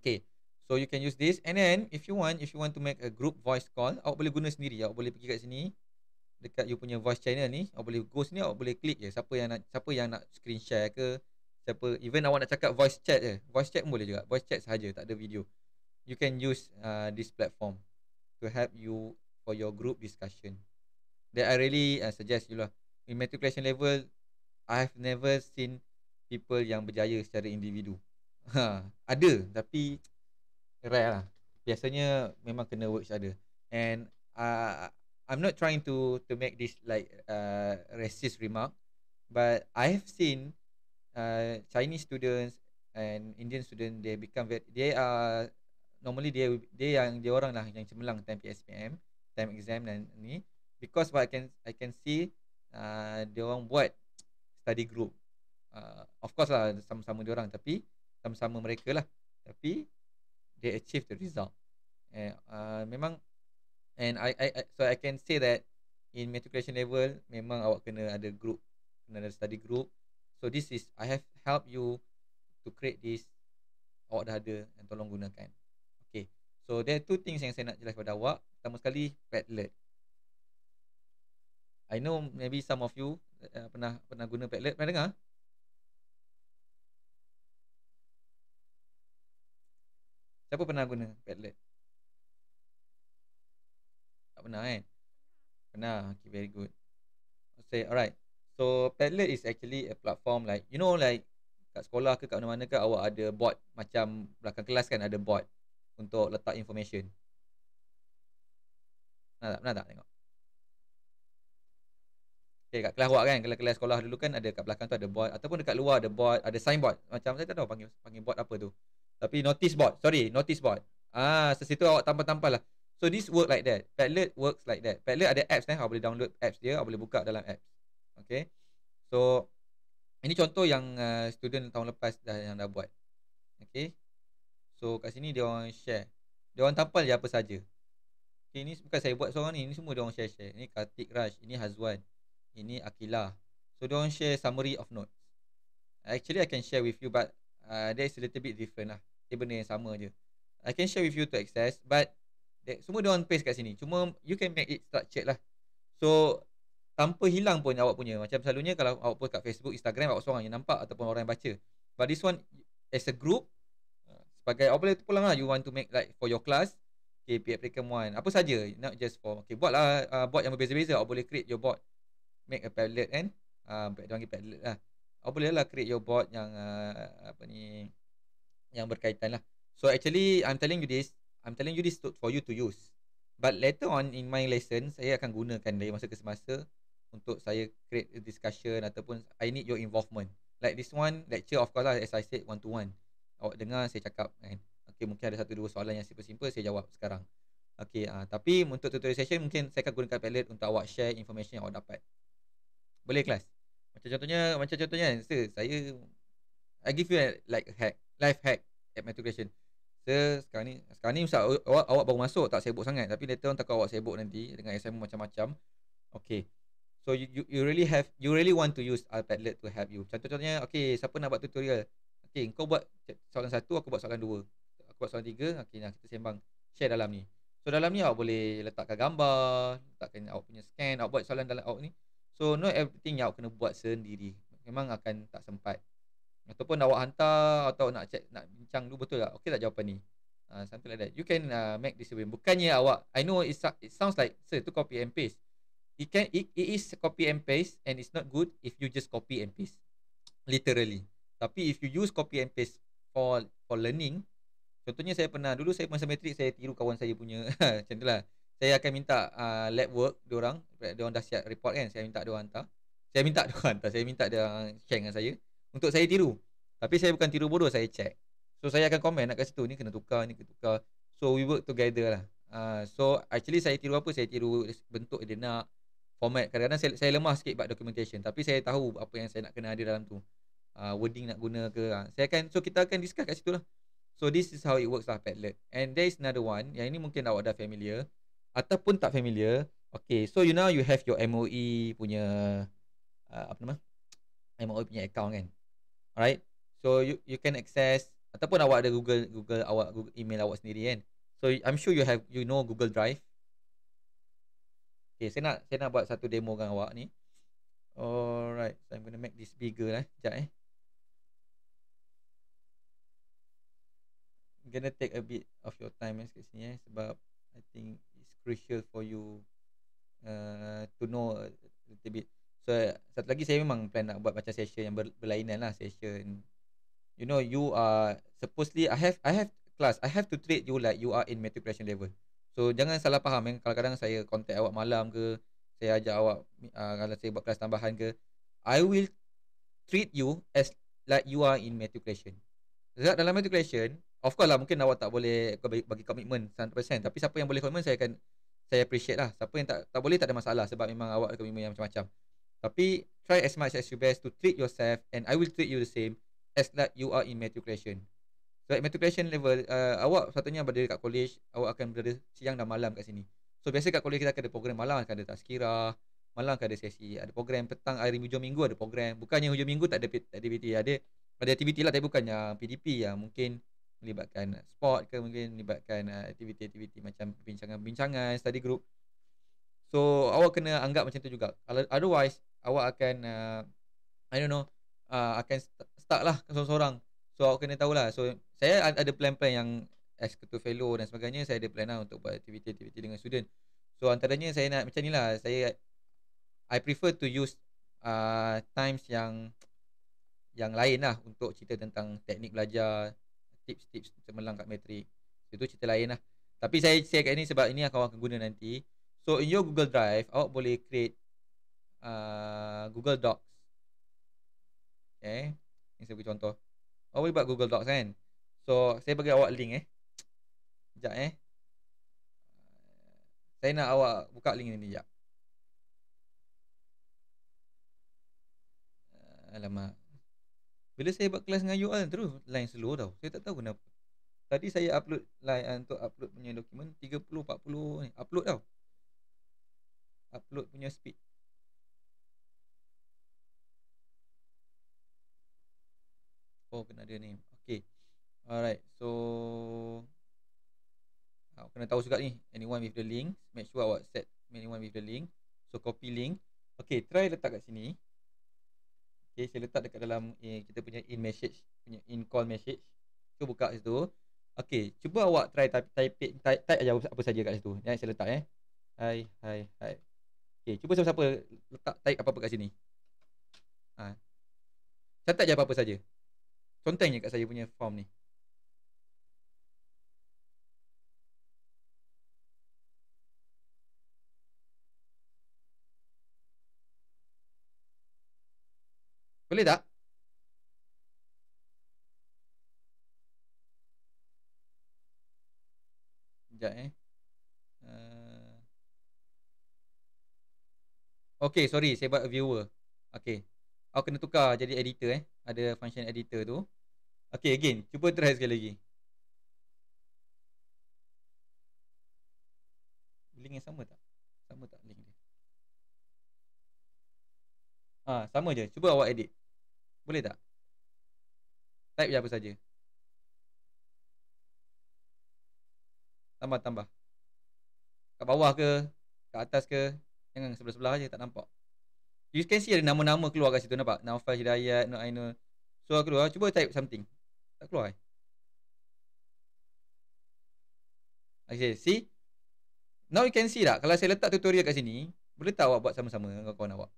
Okay. So you can use this. And then if you want, if you want to make a group voice call, awak boleh guna sendiri. Awak boleh pergi kat sini. Dekat you punya voice channel ni. Awak boleh go sini, awak boleh klik je. Siapa yang nak siapa yang nak screen share ke. Siapa, even awak nak cakap voice chat je. Voice chat boleh juga. Voice chat saja, tak ada video. You can use uh, this platform to help you for your group discussion. That I really uh, suggest you lah. In matriculation level, I've never seen people yang berjaya secara individu. Ha, ada tapi rare lah. Biasanya memang kena work ada. And uh, I'm not trying to to make this like uh, racist remark but I have seen uh, Chinese students and Indian student they become very, they are normally they they yang dia orang lah yang cemerlang time PSPM, time exam dan ni because what I can I can see uh, dia orang buat study group uh, of course lah sama-sama dia orang tapi sama-sama mereka lah tapi they achieve the result and uh, memang and I, I, I so I can say that in matriculation level memang awak kena ada group kena ada study group so this is I have help you to create this awak dah ada dan tolong gunakan okay so there are two things yang saya nak jelaskan pada awak pertama sekali Padlet I know maybe some of you uh, pernah pernah guna Padlet pernah dengar siapa pernah guna Padlet tak pernah kan pernah okay, very good okay alright so Padlet is actually a platform like you know like kat sekolah ke kat mana-mana ke awak ada board macam belakang kelas kan ada board untuk letak information pernah tak pernah tak tengok Okay, eh, kat kelas awak kan, kelas kelas sekolah dulu kan ada kat belakang tu ada board ataupun dekat luar ada board, ada sign board Macam saya tak tahu panggil panggil board apa tu. Tapi notice board. Sorry, notice board. Ah, sesitu awak tampal-tampal lah. So this work like that. Padlet works like that. Padlet ada apps kan, awak boleh download apps dia, awak boleh buka dalam apps. Okay. So ini contoh yang uh, student tahun lepas dah yang dah buat. Okay. So kat sini dia orang share. Dia orang tampal je apa saja. Okay, ini bukan saya buat seorang ni. Ini semua dia orang share-share. Ini Kartik Raj, ini Hazwan. Ini Akila. So don't share summary of notes. Actually I can share with you but uh, there is a little bit different lah. Dia benda yang sama je. I can share with you to access but they, semua dia on paste kat sini. Cuma you can make it structured lah. So tanpa hilang pun awak punya. Macam selalunya kalau awak post kat Facebook, Instagram awak seorang yang nampak ataupun orang yang baca. But this one as a group uh, sebagai apa boleh terpulang lah. You want to make like for your class. Okay, PA Applicant 1. Apa saja. Not just for. Okay, buat lah uh, bot yang berbeza-beza. Awak boleh create your bot make a padlet kan uh, dia panggil padlet lah oh, bolehlah create your board yang uh, apa ni yang berkaitan lah so actually I'm telling you this I'm telling you this to, for you to use but later on in my lesson saya akan gunakan dari masa ke semasa untuk saya create a discussion ataupun I need your involvement like this one lecture of course lah as I said one to one awak dengar saya cakap kan okay mungkin ada satu dua soalan yang simple-simple saya jawab sekarang Okay, uh, tapi untuk tutorial session mungkin saya akan gunakan Padlet untuk awak share information yang awak dapat boleh kelas Macam contohnya Macam contohnya kan Sir saya I give you a, like hack Life hack At matriculation Sir sekarang ni Sekarang ni Ustaz awak, awak baru masuk Tak sibuk sangat Tapi later on takut awak sibuk nanti Dengan SM macam-macam Okay So you, you you really have You really want to use Padlet to help you Contoh-contohnya Okay siapa nak buat tutorial Okay kau buat Soalan satu Aku buat soalan dua Aku buat soalan tiga Okay nah, kita sembang Share dalam ni So dalam ni awak boleh letakkan gambar Letakkan awak punya scan Awak buat soalan dalam awak ni So no everything yang awak kena buat sendiri Memang akan tak sempat Ataupun awak hantar Atau nak check Nak bincang dulu betul tak Okay tak jawapan ni uh, Something like that You can uh, make this way Bukannya awak I know it, it sounds like Sir tu copy and paste It can it, it is copy and paste And it's not good If you just copy and paste Literally Tapi if you use copy and paste For for learning Contohnya saya pernah Dulu saya masa metrik Saya tiru kawan saya punya Macam tu lah saya akan minta uh, lab work dia orang dia orang dah siap report kan saya minta dia orang hantar saya minta dia hantar saya minta dia share dengan saya untuk saya tiru tapi saya bukan tiru bodoh saya check so saya akan komen nak kat situ ni kena tukar ni kena tukar so we work together lah uh, so actually saya tiru apa saya tiru bentuk dia nak format kadang-kadang saya, saya lemah sikit buat documentation tapi saya tahu apa yang saya nak kena ada dalam tu uh, wording nak guna ke uh. saya akan so kita akan discuss kat situ lah so this is how it works lah padlet and there is another one yang ini mungkin awak dah familiar ataupun tak familiar okay so you know you have your MOE punya uh, apa nama MOE punya account kan alright so you you can access ataupun awak ada Google Google awak Google email awak sendiri kan so i'm sure you have you know Google Drive okay saya nak saya nak buat satu demo dengan awak ni alright so i'm gonna make this bigger lah jap eh gonna take a bit of your time eh, sikit sini eh sebab I think crucial for you uh, to know a little bit. So uh, satu lagi saya memang plan nak buat macam session yang berlainan lah session. You know you are supposedly I have I have class I have to treat you like you are in matriculation level. So jangan salah faham yang eh. kadang-kadang saya contact awak malam ke saya ajak awak uh, kalau saya buat kelas tambahan ke I will treat you as like you are in matriculation. Sebab dalam matriculation of course lah mungkin awak tak boleh bagi commitment 100% tapi siapa yang boleh commitment saya akan saya appreciate lah siapa yang tak tak boleh tak ada masalah sebab memang awak kami yang macam-macam tapi try as much as you best to treat yourself and I will treat you the same as that you are in matriculation sebab so, matriculation level uh, awak satunya berada dekat college awak akan berada siang dan malam kat sini so biasa kat college kita akan ada program malam akan ada taskira malam akan ada sesi ada program petang hari hujung minggu ada program bukannya hujung minggu tak ada tak ada aktiviti ada ada aktiviti lah tapi bukan PDP yang mungkin melibatkan uh, sport ke mungkin melibatkan uh, aktiviti-aktiviti macam bincangan-bincangan study group so awak kena anggap macam tu juga otherwise awak akan uh, I don't know uh, akan stuck lah seorang-seorang so awak kena tahulah so saya ada plan-plan yang as ketua fellow dan sebagainya saya ada plan lah untuk buat aktiviti-aktiviti dengan student so antaranya saya nak macam ni lah saya I prefer to use uh, times yang yang lain lah untuk cerita tentang teknik belajar tips-tips cemerlang kat matrik itu cerita lain lah tapi saya share kat ni sebab ini akan awak akan guna nanti so in your google drive awak boleh create uh, google docs eh okay. ini saya beri contoh awak boleh buat google docs kan so saya bagi awak link eh sekejap eh saya nak awak buka link ni sekejap alamak bila saya buat kelas dengan you all terus line slow tau. Saya tak tahu kenapa. Tadi saya upload line uh, untuk upload punya dokumen 30 40 ni upload tau. Upload punya speed. Oh kena dia ni. Okay. Alright. So Aku kena tahu juga ni anyone with the link make sure awak set anyone with the link so copy link okay try letak kat sini Okay, saya letak dekat dalam eh, kita punya in message, punya in call message. tu buka kat situ. Okay, cuba awak try type type type, type aja apa saja kat situ. Yang saya letak eh. Hai, hai, hai. Okay, cuba siapa-siapa letak type apa-apa kat sini. Ha. Catat je apa-apa saja. Contohnya kat saya punya form ni. Boleh tak? Sekejap eh. Uh... Okay, sorry. Saya buat viewer. Okay. Aku kena tukar jadi editor eh. Ada function editor tu. Okay, again. Cuba try sekali lagi. Link yang sama tak? Sama tak link dia? Ah, sama je. Cuba awak edit. Boleh tak? Type je apa saja. Tambah tambah. Kat bawah ke, kat atas ke, jangan sebelah-sebelah aja tak nampak. You can see ada nama-nama keluar kat situ nampak. Naufal Hidayat, Nur Ainul. So aku keluar, cuba type something. Tak keluar. Eh? Okay, see? Now you can see tak, kalau saya letak tutorial kat sini, boleh tak awak buat sama-sama dengan kawan-kawan awak?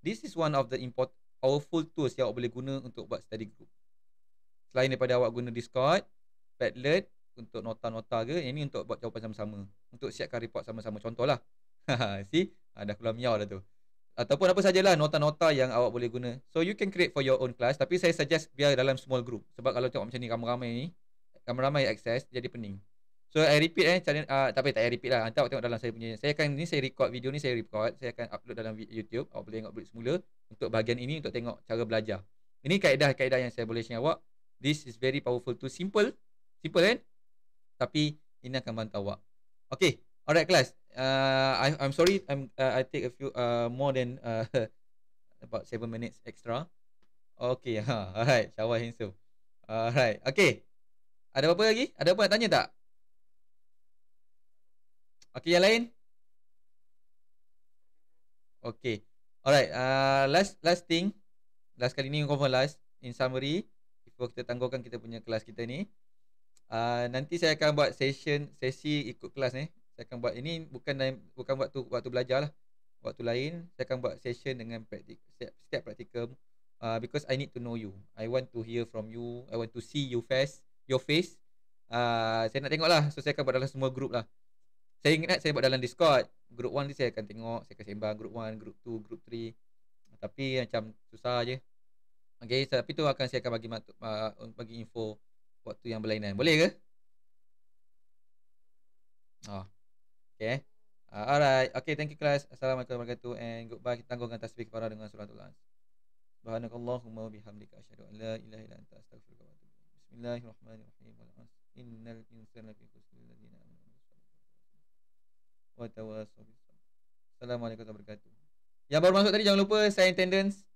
This is one of the important powerful tools yang awak boleh guna untuk buat study group. Selain daripada awak guna Discord, Padlet untuk nota-nota ke, yang ni untuk buat jawapan sama-sama. Untuk siapkan report sama-sama. Contohlah. See? Ha, dah keluar miau dah tu. Ataupun apa sajalah nota-nota yang awak boleh guna. So you can create for your own class. Tapi saya suggest biar dalam small group. Sebab kalau tengok macam ni ramai-ramai ni, ramai-ramai access, jadi pening. So I repeat eh channel uh, ah, tapi tak payah repeat lah. Hantar tengok dalam saya punya. Saya akan ni saya record video ni saya record, saya akan upload dalam YouTube. Awak boleh tengok balik semula untuk bahagian ini untuk tengok cara belajar. Ini kaedah-kaedah yang saya boleh share awak. This is very powerful to simple. Simple kan? Tapi ini akan bantu awak. Okay. Alright class. Uh, I, I'm sorry. I'm, uh, I take a few uh, more than uh, about 7 minutes extra. Okay. Ha. Alright. Shower handsome. Alright. Okay. Ada apa lagi? Ada apa nak tanya tak? Okay yang lain Okay Alright uh, Last last thing Last kali ni confirm last In summary Before kita tangguhkan kita punya kelas kita ni uh, Nanti saya akan buat session Sesi ikut kelas ni Saya akan buat ini Bukan bukan waktu waktu belajar lah Waktu lain Saya akan buat session dengan praktik, setiap, setiap praktikum uh, Because I need to know you I want to hear from you I want to see you face Your face uh, Saya nak tengok lah So saya akan buat dalam semua group lah saya ingat saya buat dalam Discord Group 1 ni saya akan tengok Saya akan sembang group 1, group 2, group 3 Tapi macam susah je Okay, tapi tu akan saya akan bagi matu, uh, bagi info Waktu yang berlainan, boleh ke? Oh. Okay uh, Alright, okay thank you class Assalamualaikum warahmatullahi wabarakatuh And goodbye, kita tanggungkan tasbih kepada dengan surat Allah Subhanakallahumma bihamdika asyhadu an la ilaha illa anta astaghfiruka wa atubu ilaik. Bismillahirrahmanirrahim. Innal insana lafi khusril ladzina wa Assalamualaikum warahmatullahi wabarakatuh. Yang baru masuk tadi jangan lupa sign attendance.